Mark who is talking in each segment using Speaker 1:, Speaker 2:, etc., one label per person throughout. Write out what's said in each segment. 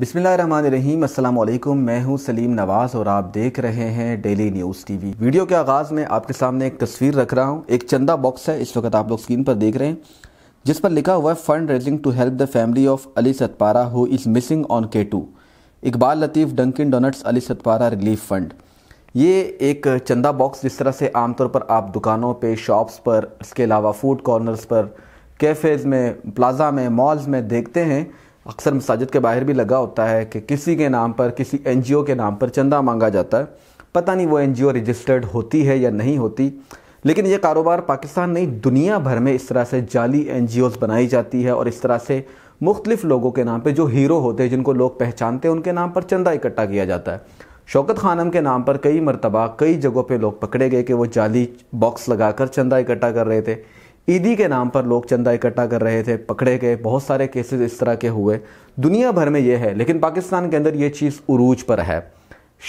Speaker 1: बिसमीम अल्लाम मैं हूं सलीम नवाज़ और आप देख रहे हैं डेली न्यूज़ टीवी वीडियो के आगाज़ में आपके सामने एक तस्वीर रख रहा हूं एक चंदा बॉक्स है इस वक्त आप लोग स्क्रीन पर देख रहे हैं जिस पर लिखा हुआ है fund raising to help the family of Ali Sadpara who is missing on K two Iqbal Latif Dunkin Donuts Ali Sadpara relief fund ये एक चंदा बॉक्स जिस तरह से आमतौर पर आप दुकानों पर शॉप्स पर इसके अलावा फूड कॉर्नर्स पर कैफ़ेज़ में प्लाजा में मॉल्स में देखते हैं अक्सर मसाजिद के बाहर भी लगा होता है कि किसी के नाम पर किसी एन के नाम पर चंदा मांगा जाता है पता नहीं वो एन रजिस्टर्ड होती है या नहीं होती लेकिन ये कारोबार पाकिस्तान नहीं दुनिया भर में इस तरह से जाली एन बनाई जाती है और इस तरह से मुख्तलिफ लोगों के नाम पर जो हीरो होते हैं जिनको लोग पहचानते हैं उनके नाम पर चंदा इकट्ठा किया जाता है शौकत खानम के नाम पर कई मरतबा कई जगहों पे लोग पकड़े गए कि वो जाली बॉक्स लगाकर चंदा इकट्ठा कर रहे थे ईदी के नाम पर लोग चंदा इकट्ठा कर रहे थे पकड़े गए बहुत सारे केसेस इस तरह के हुए दुनिया भर में ये है लेकिन पाकिस्तान के अंदर ये चीज़ उरूज पर है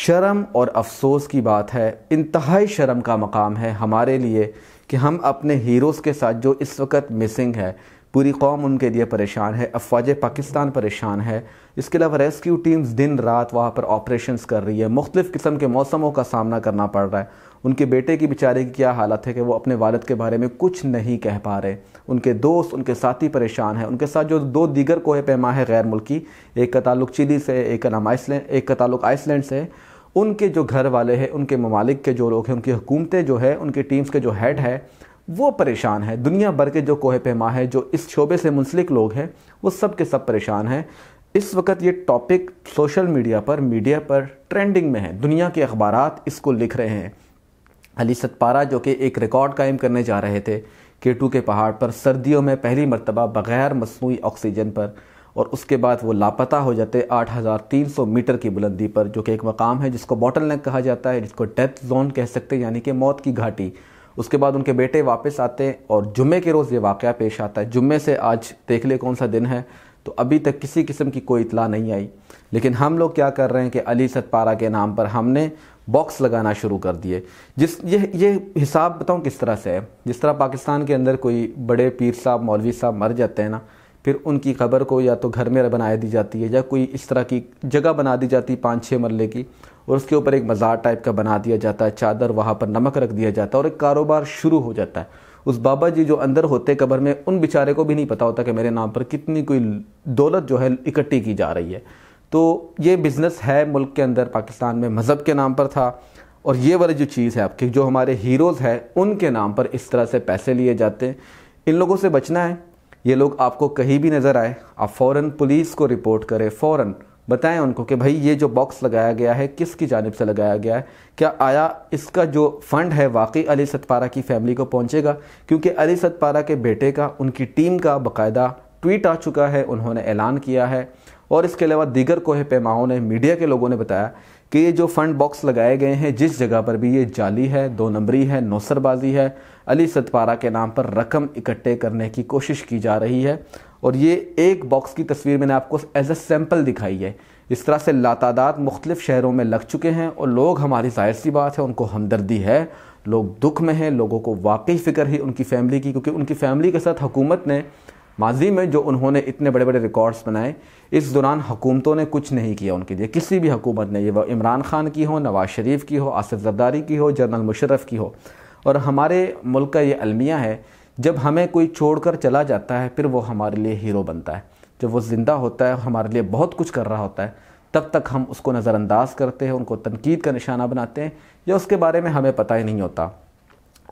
Speaker 1: शर्म और अफसोस की बात है इंतहाई शर्म का मकाम है हमारे लिए कि हम अपने हीरोज़ के साथ जो इस वक्त मिसिंग है पूरी कौम उनके लिए परेशान है अफवाज पाकिस्तान परेशान है इसके अलावा रेस्क्यू टीम्स दिन रात वहाँ पर ऑपरेशंस कर रही है मुख्तफ किस्म के मौसमों का सामना करना पड़ रहा है उनके बेटे की बेचारे की क्या हालत है कि वो अपने वालद के बारे में कुछ नहीं कह पा रहे उनके दोस्त उनके साथी परेशान हैं उनके साथ जो दो दीगर कोहे पैमा है गैर मुल्की एक का ताल्लुक चिली से एक का नाम आइसलैंड एक का ताल्लुक आइसलैंड से उनके जो घर वाले हैं उनके ममालिक के जो लोग हैं उनकी हुकूमतें जो है उनकी टीम्स के जो हेड है वो परेशान है दुनिया भर के जो कोहे पैमा है जो इस शोबे से मुंसलिक लोग हैं वो सब के सब परेशान हैं इस वक्त ये टॉपिक सोशल मीडिया पर मीडिया पर ट्रेंडिंग में है दुनिया के अखबार इसको लिख रहे हैं अली सतपारा जो कि एक रिकॉर्ड कायम करने जा रहे थे केटू के पहाड़ पर सर्दियों में पहली मरतबा बग़ैर मसनू ऑक्सीजन पर और उसके बाद वो लापता हो जाते 8,300 मीटर की बुलंदी पर जो कि एक मकाम है जिसको बॉटल नेक कहा जाता है जिसको डेथ जोन कह सकते हैं यानी कि मौत की घाटी उसके बाद उनके बेटे वापस आते हैं और जुम्मे के रोज़ ये वाक़ पेश आता है जुम्मे से आज देख ले कौन सा दिन है तो अभी तक किसी किस्म की कोई इतला नहीं आई लेकिन हम लोग क्या कर रहे हैं कि अली सतपारा के नाम पर हमने बॉक्स लगाना शुरू कर दिए जिस ये ये हिसाब बताऊँ किस तरह से है जिस तरह पाकिस्तान के अंदर कोई बड़े पीर साहब मौलवी साहब मर जाते हैं ना फिर उनकी खबर को या तो घर में बनाया दी जाती है या कोई इस तरह की जगह बना दी जाती है पाँच छः मरले की और उसके ऊपर एक मज़ार टाइप का बना दिया जाता है चादर वहाँ पर नमक रख दिया जाता है और एक कारोबार शुरू हो जाता है उस बाबा जी जो अंदर होते कबर में उन बेचारे को भी नहीं पता होता कि मेरे नाम पर कितनी कोई दौलत जो है इकट्ठी की जा रही है तो ये बिज़नेस है मुल्क के अंदर पाकिस्तान में मज़हब के नाम पर था और ये वाली जो चीज़ है आपकी जो हमारे हीरोज़ हैं उनके नाम पर इस तरह से पैसे लिए जाते हैं इन लोगों से बचना है ये लोग आपको कहीं भी नज़र आए आप फ़ौर पुलिस को रिपोर्ट करें फ़ौर बताएं उनको कि भाई ये जो बॉक्स लगाया गया है किसकी जानब से लगाया गया है क्या आया इसका जो फ़ंड है वाकई अली सतपारा की फैमिली को पहुंचेगा क्योंकि अली सतपारा के बेटे का उनकी टीम का बाकायदा ट्वीट आ चुका है उन्होंने ऐलान किया है और इसके अलावा दीगर कोहे पैमाओं ने मीडिया के लोगों ने बताया कि ये जो फंड बॉक्स लगाए गए हैं जिस जगह पर भी ये जाली है दो नंबरी है नौसरबाजी है अली सतपारा के नाम पर रकम इकट्ठे करने की कोशिश की जा रही है और ये एक बॉक्स की तस्वीर मैंने आपको एज अ सैम्पल दिखाई है इस तरह से लातादात मुख्तलिफ़ शहरों में लग चुके हैं और लोग हमारी जाहिर सी बात है उनको हमदर्दी है लोग दुख में हैं लोगों को वाकई फ़िक्र है उनकी फ़ैमिली की क्योंकि उनकी फ़ैमिली के साथ हुकूमत ने माजी में जो उन्होंने इतने बड़े बड़े रिकॉर्ड्स बनाए इस दौरान हुकूमतों ने कुछ नहीं किया उनके लिए किसी भी हुकूमत ने ये वह इमरान खान की हो नवाज़ शरीफ की हो आसिफ जरदारी की हो जनरल मुशरफ की हो और हमारे मुल्क का ये अलमिया है जब हमें कोई छोड़कर चला जाता है फिर वो हमारे लिए हीरो बनता है जब वो ज़िंदा होता है हमारे लिए बहुत कुछ कर रहा होता है तब तक हम उसको नज़रअंदाज करते हैं उनको तनकीद का निशाना बनाते हैं या उसके बारे में हमें पता ही नहीं होता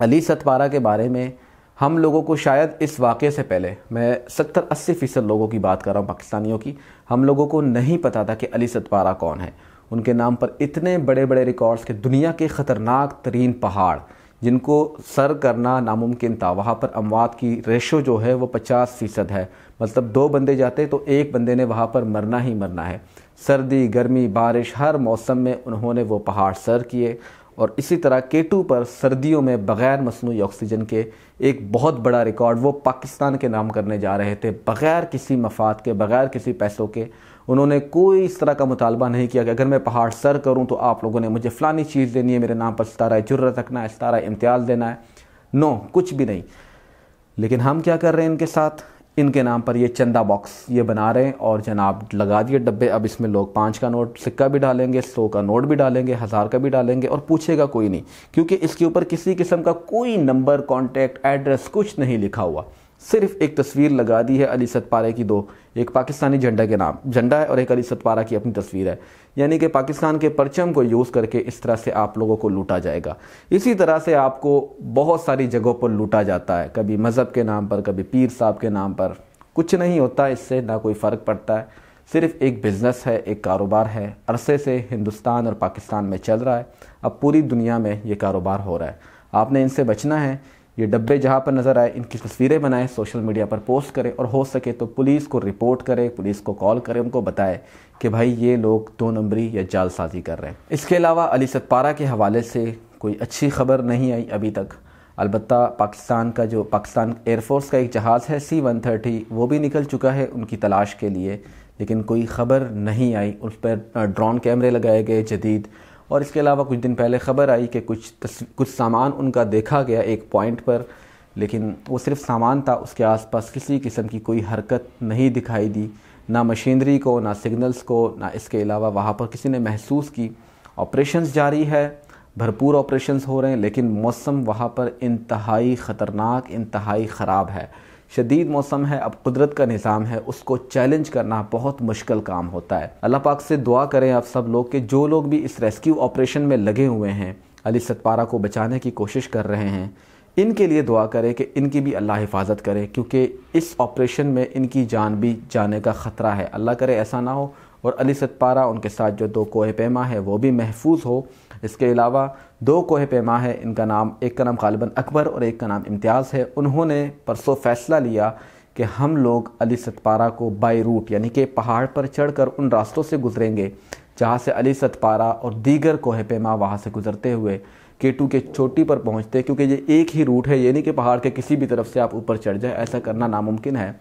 Speaker 1: अली सतपारा के बारे में हम लोगों को शायद इस वाक़े से पहले मैं सत्तर अस्सी फ़ीसद लोगों की बात कर रहा हूँ पाकिस्तानियों की हम लोगों को नहीं पता था कि अली सतपारा कौन है उनके नाम पर इतने बड़े बड़े रिकॉर्ड्स के दुनिया के ख़तरनाक तरीन पहाड़ जिनको सर करना नामुमकिन था वहाँ पर अमवात की रेशो जो है वो पचास फ़ीसद है मतलब दो बंदे जाते तो एक बंदे ने वहाँ पर मरना ही मरना है सर्दी गर्मी बारिश हर मौसम में उन्होंने वो पहाड़ सर किए और इसी तरह केटू पर सर्दियों में बग़ैर मसनू ऑक्सीजन के एक बहुत बड़ा रिकॉर्ड वो पाकिस्तान के नाम करने जा रहे थे बग़ैर किसी मफाद के बग़ैर किसी पैसों के उन्होंने कोई इस तरह का मुतालबा नहीं किया कि अगर मैं पहाड़ सर करूँ तो आप लोगों ने मुझे फ़लानी चीज़ देनी है मेरे नाम पर सतारा जुर्र रखना है सतारा इम्तियाज़ देना है नो कुछ भी नहीं लेकिन हम क्या कर रहे हैं इनके साथ इनके नाम पर ये चंदा बॉक्स ये बना रहे हैं और जनाब लगा दिए डब्बे अब इसमें लोग पाँच का नोट सिक्का भी डालेंगे सौ का नोट भी डालेंगे हज़ार का भी डालेंगे और पूछेगा कोई नहीं क्योंकि इसके ऊपर किसी किस्म का कोई नंबर कॉन्टैक्ट एड्रेस कुछ नहीं लिखा हुआ सिर्फ एक तस्वीर लगा दी है अली सतपारा की दो एक पाकिस्तानी झंडा के नाम झंडा है और एक अली सतपारा की अपनी तस्वीर है यानी कि पाकिस्तान के परचम को यूज़ करके इस तरह से आप लोगों को लूटा जाएगा इसी तरह से आपको बहुत सारी जगहों पर लूटा जाता है कभी मज़हब के नाम पर कभी पीर साहब के नाम पर कुछ नहीं होता इससे ना कोई फ़र्क पड़ता है सिर्फ एक बिज़नेस है एक कारोबार है अरसे से हिंदुस्तान और पाकिस्तान में चल रहा है अब पूरी दुनिया में ये कारोबार हो रहा है आपने इनसे बचना है ये डब्बे जहाँ पर नज़र आए इनकी तस्वीरें बनाएं सोशल मीडिया पर पोस्ट करें और हो सके तो पुलिस को रिपोर्ट करें पुलिस को कॉल करें उनको बताएं कि भाई ये लोग दो नंबरी या जालसाजी कर रहे हैं इसके अलावा अली सतपारा के हवाले से कोई अच्छी खबर नहीं आई अभी तक अलबत् पाकिस्तान का जो पाकिस्तान एयरफोर्स का एक जहाज़ है सी वन थर्टी वो भी निकल चुका है उनकी तलाश के लिए लेकिन कोई ख़बर नहीं आई उस पर ड्रोन कैमरे लगाए गए जदीद और इसके अलावा कुछ दिन पहले ख़बर आई कि कुछ कुछ सामान उनका देखा गया एक पॉइंट पर लेकिन वो सिर्फ सामान था उसके आसपास किसी किस्म की कोई हरकत नहीं दिखाई दी ना मशीनरी को ना सिग्नल्स को ना इसके अलावा वहाँ पर किसी ने महसूस की ऑपरेशंस जारी है भरपूर ऑपरेशंस हो रहे हैं लेकिन मौसम वहाँ पर इंतहाई ख़तरनाक इंतहाई ख़राब है शदीद मौसम है अब कुदरत का निज़ाम है उसको चैलेंज करना बहुत मुश्किल काम होता है अल्लाह पाक से दुआ करें आप सब लोग कि जो लोग भी इस रेस्क्यू ऑपरेशन में लगे हुए हैं अली सतपारा को बचाने की कोशिश कर रहे हैं इनके लिए दुआ करें कि इनकी भी अल्लाह हिफाजत करे क्योंकि इस ऑपरेशन में इनकी जान भी जाने का ख़तरा है अल्लाह करे ऐसा ना हो और अली सतपारा उनके साथ जो दो कोह पैमा है वो भी महफूज हो इसके अलावा दो कोह पैमा है इनका नाम एक का नाम गालिबा अकबर और एक का नाम इम्तियाज़ है उन्होंने परसों फ़ैसला लिया कि हम लोग अली सतपारा को बाई रूट यानी कि पहाड़ पर चढ़कर उन रास्तों से गुजरेंगे जहाँ से अली सतपारा और दीगर कोह पैमा वहाँ से गुजरते हुए केटू के चोटी पर पहुँचते क्योंकि ये एक ही रूट है यानी कि पहाड़ के किसी भी तरफ से आप ऊपर चढ़ जाए ऐसा करना नामुमकिन है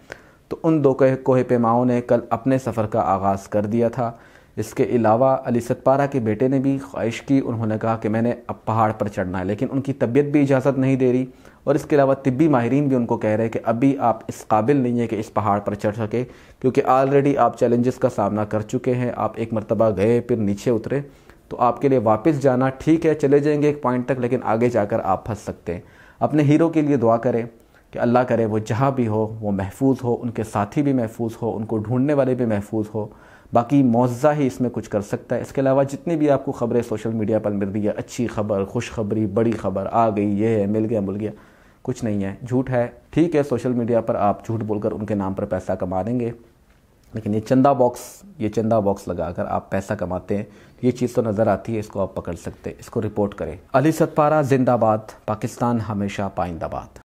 Speaker 1: तो उन दो कोह पैमाओं ने कल अपने सफ़र का आगाज़ कर दिया था इसके अलावा अली सतपारा के बेटे ने भी ख्वाहिश की उन्होंने कहा कि मैंने अब पहाड़ पर चढ़ना है लेकिन उनकी तबीयत भी इजाज़त नहीं दे रही और इसके अलावा तिब्बी माहरीन भी उनको कह रहे हैं कि अभी आप इस काबिल नहीं है कि इस पहाड़ पर चढ़ सके क्योंकि ऑलरेडी आप चैलेंजेस का सामना कर चुके हैं आप एक मरतबा गए फिर नीचे उतरे तो आपके लिए वापस जाना ठीक है चले जाएंगे एक पॉइंट तक लेकिन आगे जाकर आप फंस सकते हैं अपने हीरो के लिए दुआ करें कि अल्लाह करे वो जहाँ भी हो वो महफूज हो उनके साथी भी महफूज हो उनको ढूंढने वाले भी महफूज हो बाकी मुआवजा ही इसमें कुछ कर सकता है इसके अलावा जितनी भी आपको ख़बरें सोशल मीडिया पर मिल रही है अच्छी खबर खुशखबरी बड़ी खबर आ गई ये है मिल गया मिल गया कुछ नहीं है झूठ है ठीक है सोशल मीडिया पर आप झूठ बोलकर उनके नाम पर पैसा कमा देंगे लेकिन ये चंदा बॉक्स ये चंदा बॉक्स लगा कर आप पैसा कमाते हैं ये चीज़ तो नज़र आती है इसको आप पकड़ सकते हैं इसको रिपोर्ट करें अली सतपारा जिंदाबाद पाकिस्तान हमेशा पाइंदाबाद